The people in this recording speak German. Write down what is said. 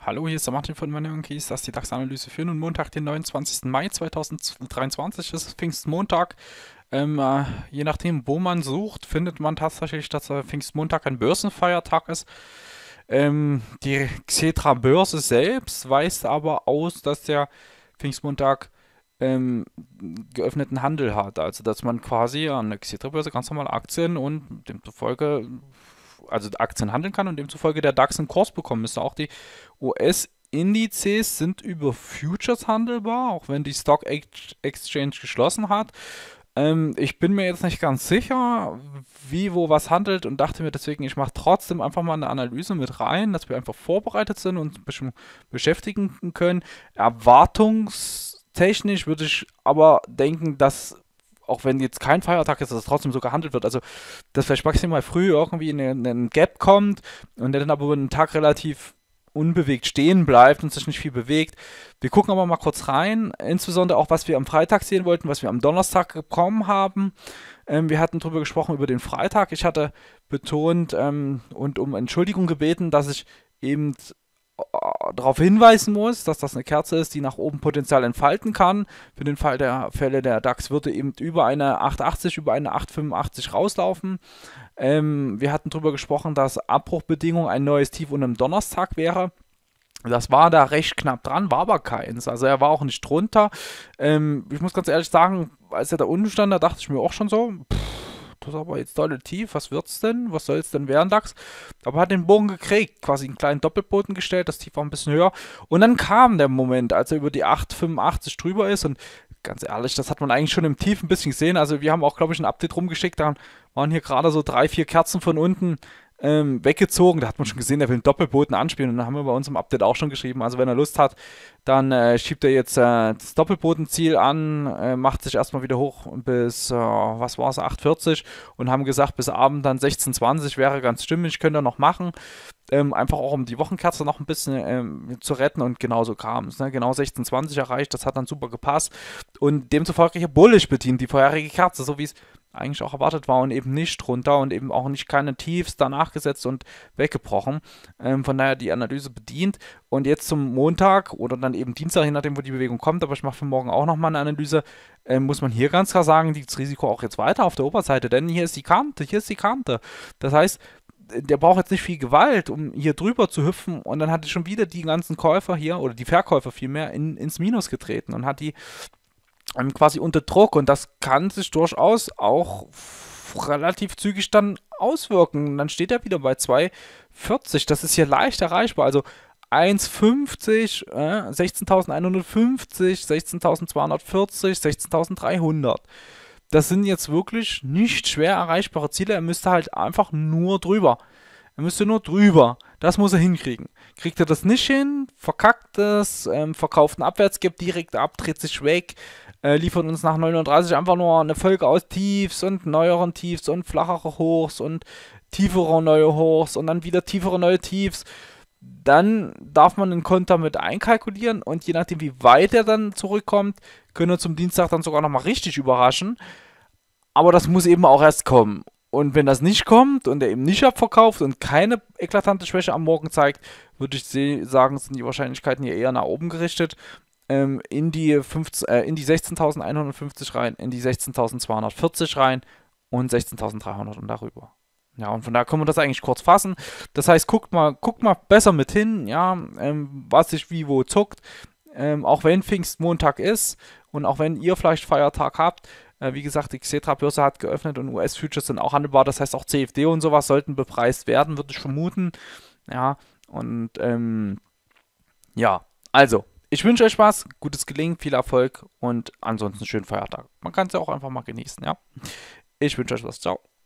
Hallo, hier ist der Martin von Money Monkeys. Das ist die DAX-Analyse für nun Montag, den 29. Mai 2023. das ist Pfingstmontag. Ähm, äh, je nachdem, wo man sucht, findet man tatsächlich, dass äh, Pfingstmontag ein Börsenfeiertag ist. Ähm, die Xetra-Börse selbst weist aber aus, dass der Pfingstmontag ähm, geöffneten Handel hat. Also dass man quasi an der Xetra-Börse ganz normal Aktien und demzufolge, also Aktien handeln kann und demzufolge der DAX einen Kurs bekommen müsste. Auch die US- Indizes sind über Futures handelbar, auch wenn die Stock Exchange geschlossen hat. Ähm, ich bin mir jetzt nicht ganz sicher, wie, wo was handelt und dachte mir deswegen, ich mache trotzdem einfach mal eine Analyse mit rein, dass wir einfach vorbereitet sind und ein bisschen beschäftigen können. Erwartungs- Umsetzungstechnisch würde ich aber denken, dass auch wenn jetzt kein Feiertag ist, dass es trotzdem so gehandelt wird. Also, dass vielleicht maximal früh irgendwie in einen Gap kommt und der dann aber über einen Tag relativ unbewegt stehen bleibt und sich nicht viel bewegt. Wir gucken aber mal kurz rein, insbesondere auch, was wir am Freitag sehen wollten, was wir am Donnerstag bekommen haben. Ähm, wir hatten darüber gesprochen, über den Freitag. Ich hatte betont ähm, und um Entschuldigung gebeten, dass ich eben äh, darauf hinweisen muss, dass das eine Kerze ist, die nach oben Potenzial entfalten kann. Für den Fall der Fälle der DAX würde eben über eine 880, über eine 885 rauslaufen. Ähm, wir hatten darüber gesprochen, dass Abbruchbedingung ein neues Tief und am Donnerstag wäre. Das war da recht knapp dran, war aber keins. Also er war auch nicht drunter. Ähm, ich muss ganz ehrlich sagen, als er da unten stand, da dachte ich mir auch schon so, pff, das ist aber jetzt dolle tief, was wird's denn? Was soll's denn werden, Lachs? Aber hat den Bogen gekriegt, quasi einen kleinen Doppelboden gestellt, das Tief war ein bisschen höher. Und dann kam der Moment, als er über die 8,85 drüber ist und ganz ehrlich, das hat man eigentlich schon im Tief ein bisschen gesehen. Also wir haben auch, glaube ich, ein Update rumgeschickt, da waren hier gerade so drei, vier Kerzen von unten ähm, weggezogen. Da hat man schon gesehen, der will einen Doppelboden anspielen. Und da haben wir bei uns im Update auch schon geschrieben. Also wenn er Lust hat, dann äh, schiebt er jetzt äh, das Doppelbodenziel an, äh, macht sich erstmal wieder hoch bis, äh, was war es, 8,40 und haben gesagt, bis Abend dann 16,20 wäre ganz stimmig, könnte er noch machen. Ähm, einfach auch um die Wochenkerze noch ein bisschen ähm, zu retten und genauso kam es. Ne? Genau 16,20 erreicht, das hat dann super gepasst und demzufolge hier bullisch bedient, die vorherige Kerze, so wie es eigentlich auch erwartet war und eben nicht runter und eben auch nicht keine Tiefs danach gesetzt und weggebrochen. Ähm, von daher die Analyse bedient. Und jetzt zum Montag oder dann eben Dienstag, je nachdem, wo die Bewegung kommt, aber ich mache für morgen auch nochmal eine Analyse, ähm, muss man hier ganz klar sagen, liegt das Risiko auch jetzt weiter auf der Oberseite, denn hier ist die Kante, hier ist die Kante. Das heißt, äh, der braucht jetzt nicht viel Gewalt, um hier drüber zu hüpfen. Und dann hat er schon wieder die ganzen Käufer hier, oder die Verkäufer vielmehr, in, ins Minus getreten und hat die quasi unter Druck und das kann sich durchaus auch relativ zügig dann auswirken. Und dann steht er wieder bei 2,40. Das ist hier leicht erreichbar. Also 1,50, äh, 16.150, 16.240, 16.300. Das sind jetzt wirklich nicht schwer erreichbare Ziele. Er müsste halt einfach nur drüber. Er müsste nur drüber. Das muss er hinkriegen. Kriegt er das nicht hin, verkackt es, ähm, verkauft einen Abwärtsgap direkt ab, dreht sich weg, äh, liefern uns nach 39 einfach nur eine Folge aus Tiefs und neueren Tiefs und flachere Hochs und tiefere neue Hochs und dann wieder tiefere neue Tiefs. Dann darf man den Konter mit einkalkulieren und je nachdem, wie weit er dann zurückkommt, können wir zum Dienstag dann sogar nochmal richtig überraschen. Aber das muss eben auch erst kommen. Und wenn das nicht kommt und er eben nicht abverkauft und keine eklatante Schwäche am Morgen zeigt, würde ich sagen, sind die Wahrscheinlichkeiten hier eher nach oben gerichtet ähm, in die, äh, die 16.150 rein, in die 16.240 rein und 16.300 und darüber. Ja, und von da können wir das eigentlich kurz fassen. Das heißt, guckt mal, guckt mal besser mit hin, ja, ähm, was sich wie wo zuckt. Ähm, auch wenn Pfingstmontag ist und auch wenn ihr vielleicht Feiertag habt, äh, wie gesagt, die Xetra-Börse hat geöffnet und US-Futures sind auch handelbar. Das heißt, auch CFD und sowas sollten bepreist werden, würde ich vermuten. Ja, und ähm, ja, also ich wünsche euch Spaß, gutes Gelingen, viel Erfolg und ansonsten schönen Feiertag. Man kann es ja auch einfach mal genießen, ja. Ich wünsche euch was. Ciao.